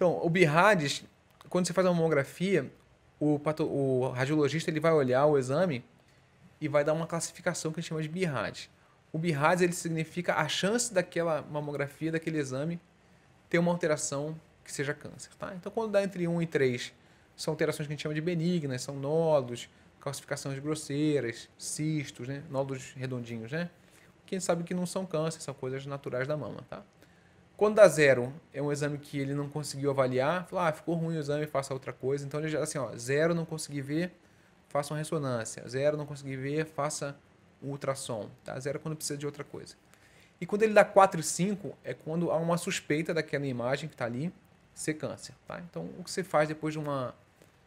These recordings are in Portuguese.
Então, o Birrades, quando você faz uma mamografia, o, pato, o radiologista ele vai olhar o exame e vai dar uma classificação que a gente chama de Birrades. O Birrades ele significa a chance daquela mamografia, daquele exame, ter uma alteração que seja câncer. Tá? Então, quando dá entre 1 e 3, são alterações que a gente chama de benignas, são nódulos, calcificações grosseiras, cistos, né? nódulos redondinhos, né? Que a gente sabe que não são câncer, são coisas naturais da mama, tá? Quando dá zero, é um exame que ele não conseguiu avaliar, fala, ah, ficou ruim o exame, faça outra coisa. Então ele já assim, ó, zero não consegui ver, faça uma ressonância. Zero não consegui ver, faça um ultrassom. Tá? Zero é quando precisa de outra coisa. E quando ele dá 4 e 5, é quando há uma suspeita daquela imagem que está ali ser câncer. Tá? Então o que você faz depois de uma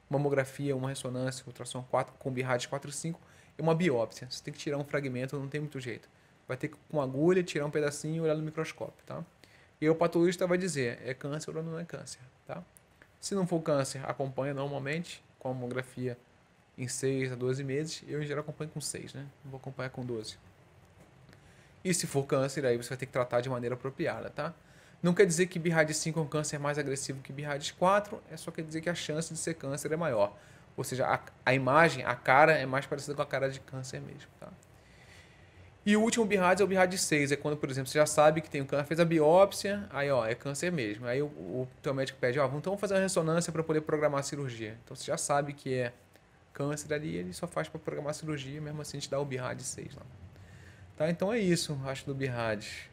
mamografia, uma ressonância, ultrassom 4, com BIRADS 4 e 5, é uma biópsia. Você tem que tirar um fragmento, não tem muito jeito. Vai ter que, com agulha, tirar um pedacinho e olhar no microscópio, tá? E o patologista vai dizer, é câncer ou não é câncer, tá? Se não for câncer, acompanha normalmente com a mamografia em 6 a 12 meses. Eu, em geral, acompanho com 6, né? Não vou acompanhar com 12. E se for câncer, aí você vai ter que tratar de maneira apropriada, tá? Não quer dizer que BIRAD 5 é um câncer mais agressivo que BIRAD 4, é só quer dizer que a chance de ser câncer é maior. Ou seja, a, a imagem, a cara é mais parecida com a cara de câncer mesmo, tá? E o último BIRADS é o BIRADS 6, é quando, por exemplo, você já sabe que tem um câncer, fez a biópsia, aí ó, é câncer mesmo. Aí o, o teu médico pede, ó, então vamos fazer uma ressonância para poder programar a cirurgia. Então você já sabe que é câncer ali, ele só faz para programar a cirurgia, mesmo assim a gente dá o BIRADS 6 lá. Tá? Então é isso, acho do BIRADS.